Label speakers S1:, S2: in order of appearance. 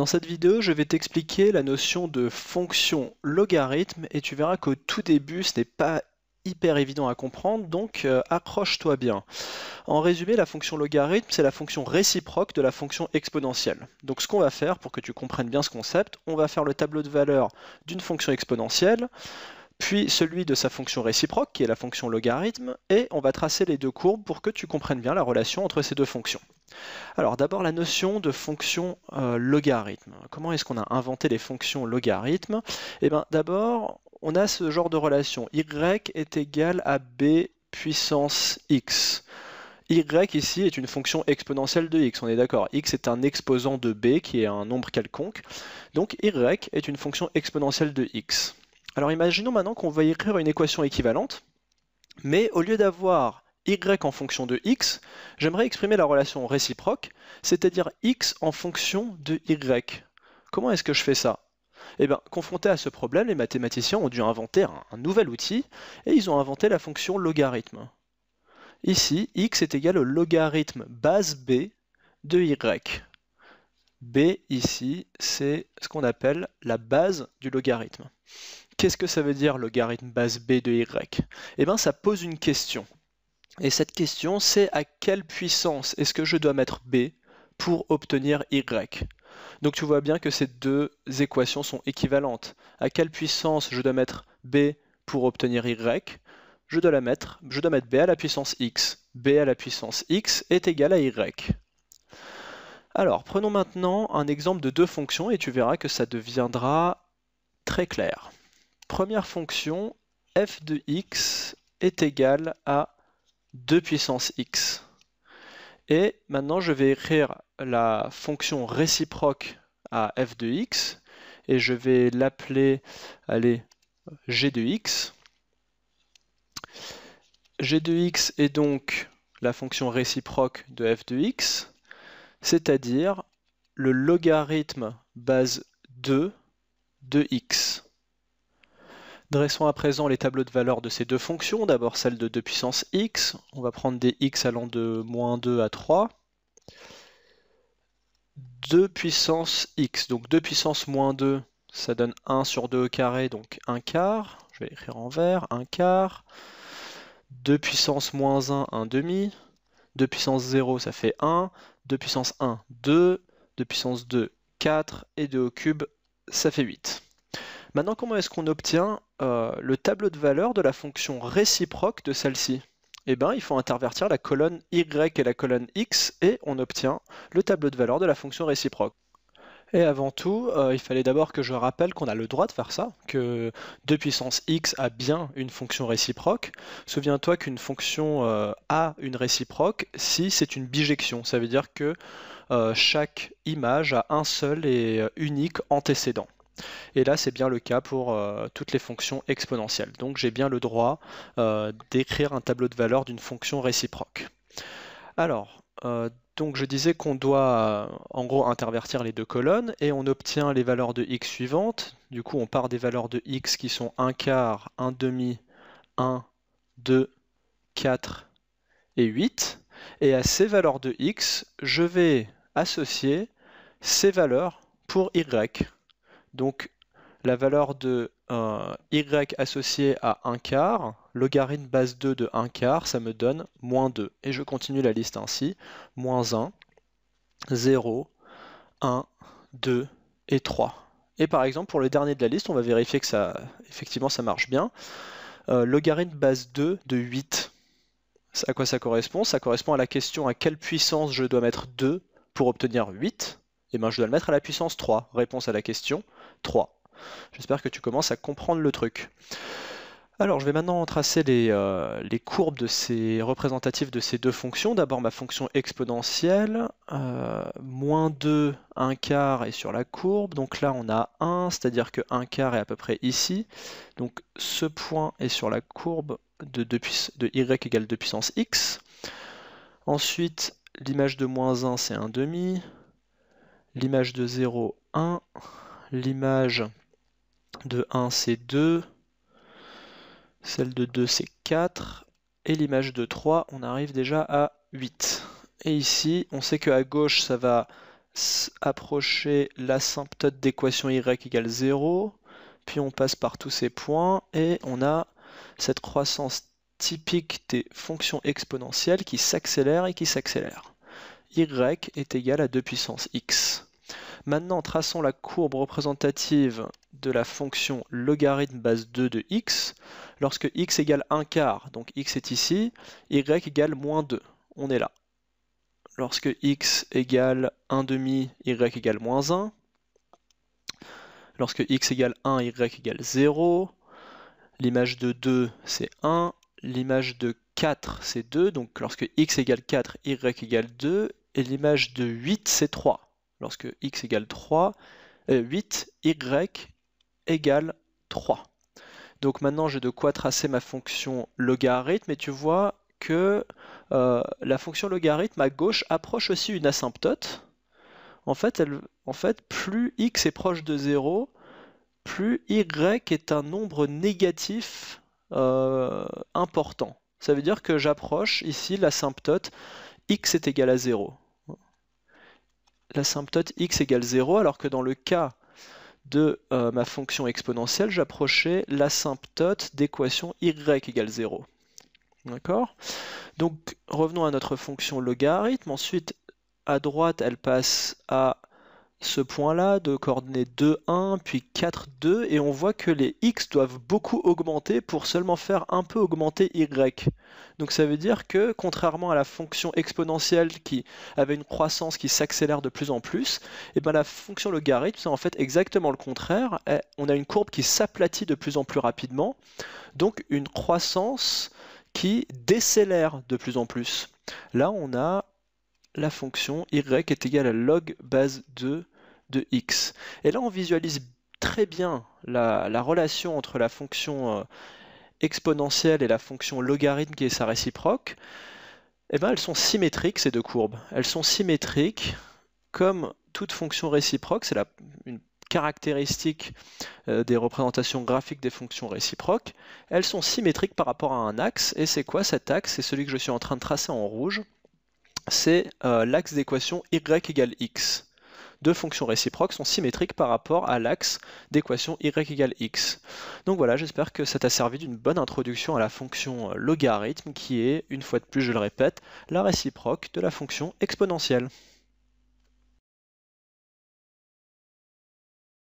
S1: Dans cette vidéo, je vais t'expliquer la notion de fonction logarithme et tu verras qu'au tout début, ce n'est pas hyper évident à comprendre, donc euh, accroche-toi bien. En résumé, la fonction logarithme, c'est la fonction réciproque de la fonction exponentielle. Donc ce qu'on va faire, pour que tu comprennes bien ce concept, on va faire le tableau de valeur d'une fonction exponentielle, puis celui de sa fonction réciproque, qui est la fonction logarithme, et on va tracer les deux courbes pour que tu comprennes bien la relation entre ces deux fonctions. Alors d'abord la notion de fonction euh, logarithme. Comment est-ce qu'on a inventé les fonctions logarithmes Eh bien d'abord, on a ce genre de relation. y est égal à b puissance x y ici est une fonction exponentielle de x, on est d'accord. x est un exposant de b qui est un nombre quelconque. Donc y est une fonction exponentielle de x. Alors imaginons maintenant qu'on va écrire une équation équivalente, mais au lieu d'avoir y en fonction de x, j'aimerais exprimer la relation réciproque, c'est-à-dire x en fonction de y. Comment est-ce que je fais ça Eh bien, confrontés à ce problème, les mathématiciens ont dû inventer un nouvel outil, et ils ont inventé la fonction logarithme. Ici, x est égal au logarithme base b de y. b ici, c'est ce qu'on appelle la base du logarithme. Qu'est-ce que ça veut dire logarithme base B de Y Eh bien, ça pose une question. Et cette question, c'est à quelle puissance est-ce que je dois mettre B pour obtenir Y Donc tu vois bien que ces deux équations sont équivalentes. À quelle puissance je dois mettre B pour obtenir Y je dois, la mettre, je dois mettre B à la puissance X. B à la puissance X est égal à Y. Alors, prenons maintenant un exemple de deux fonctions et tu verras que ça deviendra très clair. Première fonction, f de x est égale à 2 puissance x. Et maintenant, je vais écrire la fonction réciproque à f de x et je vais l'appeler, allez, g de x. g de x est donc la fonction réciproque de f de x, c'est-à-dire le logarithme base 2 de x. Dressons à présent les tableaux de valeur de ces deux fonctions. D'abord celle de 2 puissance x. On va prendre des x allant de moins 2 à 3. 2 puissance x, donc 2 puissance moins 2, ça donne 1 sur 2 au carré, donc 1 quart. Je vais écrire en vert, 1 quart. 2 puissance moins 1, 1 demi. 2 puissance 0, ça fait 1. 2 puissance 1, 2. 2 puissance 2, 4. Et 2 au cube, ça fait 8. Maintenant, comment est-ce qu'on obtient euh, le tableau de valeur de la fonction réciproque de celle-ci Eh bien, il faut intervertir la colonne y et la colonne x et on obtient le tableau de valeur de la fonction réciproque. Et avant tout, euh, il fallait d'abord que je rappelle qu'on a le droit de faire ça, que 2 puissance x a bien une fonction réciproque. Souviens-toi qu'une fonction euh, a une réciproque si c'est une bijection, ça veut dire que chaque image a un seul et unique antécédent. Et là, c'est bien le cas pour euh, toutes les fonctions exponentielles. Donc j'ai bien le droit euh, d'écrire un tableau de valeurs d'une fonction réciproque. Alors, euh, donc je disais qu'on doit en gros intervertir les deux colonnes et on obtient les valeurs de x suivantes. Du coup, on part des valeurs de x qui sont 1 quart, 1 demi, 1, 2, 4 et 8. Et à ces valeurs de x, je vais associer ces valeurs pour y. Donc la valeur de euh, y associée à 1 quart, logarithme base 2 de 1 quart, ça me donne moins 2. Et je continue la liste ainsi. Moins 1, 0, 1, 2 et 3. Et par exemple, pour le dernier de la liste, on va vérifier que ça, effectivement, ça marche bien. Euh, logarithme base 2 de 8. À quoi ça correspond Ça correspond à la question à quelle puissance je dois mettre 2 pour obtenir 8. Et eh bien je dois le mettre à la puissance 3. Réponse à la question 3. J'espère que tu commences à comprendre le truc. Alors, je vais maintenant tracer les, euh, courbes de ces représentatives de ces deux fonctions. D'abord, ma fonction exponentielle, euh, moins 2, 1 quart est sur la courbe. Donc là, on a 1, c'est-à-dire que 1 quart est à peu près ici. Donc ce point est sur la courbe de, de y égale 2 puissance x. Ensuite, l'image de moins 1, c'est 1 demi l'image de 0, 1, l'image de 1, c'est 2, celle de 2, c'est 4, et l'image de 3, on arrive déjà à 8. Et ici, on sait qu'à gauche, ça va approcher l'asymptote d'équation y égale 0, puis on passe par tous ces points, et on a cette croissance typique des fonctions exponentielles qui s'accélère et qui s'accélère y est égal à 2 puissance x. Maintenant, traçons la courbe représentative de la fonction logarithme base 2 de x lorsque x égale 1 quart, donc x est ici, y égale moins 2, on est là. Lorsque x égale 1 demi, y égale moins 1. Lorsque x égale 1, y égale 0. L'image de 2, c'est 1. L'image de 4, c'est 2. Donc lorsque x égale 4, y égale 2 et l'image de 8, c'est 3. Lorsque x égale 3, 8, euh, y égale 3. Donc maintenant, j'ai de quoi tracer ma fonction logarithme, et tu vois que euh, la fonction logarithme à gauche approche aussi une asymptote. En fait, elle, en fait, plus x est proche de 0, plus y est un nombre négatif euh, important. Ça veut dire que j'approche ici l'asymptote x est égal à 0 l'asymptote x égale 0, alors que dans le cas de euh, ma fonction exponentielle, j'approchais l'asymptote d'équation y égale 0. D'accord Donc revenons à notre fonction logarithme. Ensuite, à droite, elle passe à ce point-là de coordonnées 2-1 puis 4-2 et on voit que les x doivent beaucoup augmenter pour seulement faire un peu augmenter y. Donc ça veut dire que contrairement à la fonction exponentielle qui avait une croissance qui s'accélère de plus en plus, et eh bien la fonction logarithme c'est en fait exactement le contraire. On a une courbe qui s'aplatit de plus en plus rapidement, donc une croissance qui décélère de plus en plus. Là, on a la fonction y est égale à log base 2 de x. Et là, on visualise très bien la, relation entre la fonction euh, exponentielle et la fonction logarithme qui est sa réciproque. Eh bien, elles sont symétriques, ces deux courbes. Elles sont symétriques comme toute fonction réciproque. C'est une caractéristique euh, des représentations graphiques des fonctions réciproques. Elles sont symétriques par rapport à un axe. Et c'est quoi cet axe C'est celui que je suis en train de tracer en rouge c'est euh, l'axe d'équation y égale x. Deux fonctions réciproques sont symétriques par rapport à l'axe d'équation y égale x. Donc voilà, j'espère que ça t'a servi d'une bonne introduction à la fonction euh, logarithme qui est, une fois de plus je le répète, la réciproque de la fonction exponentielle.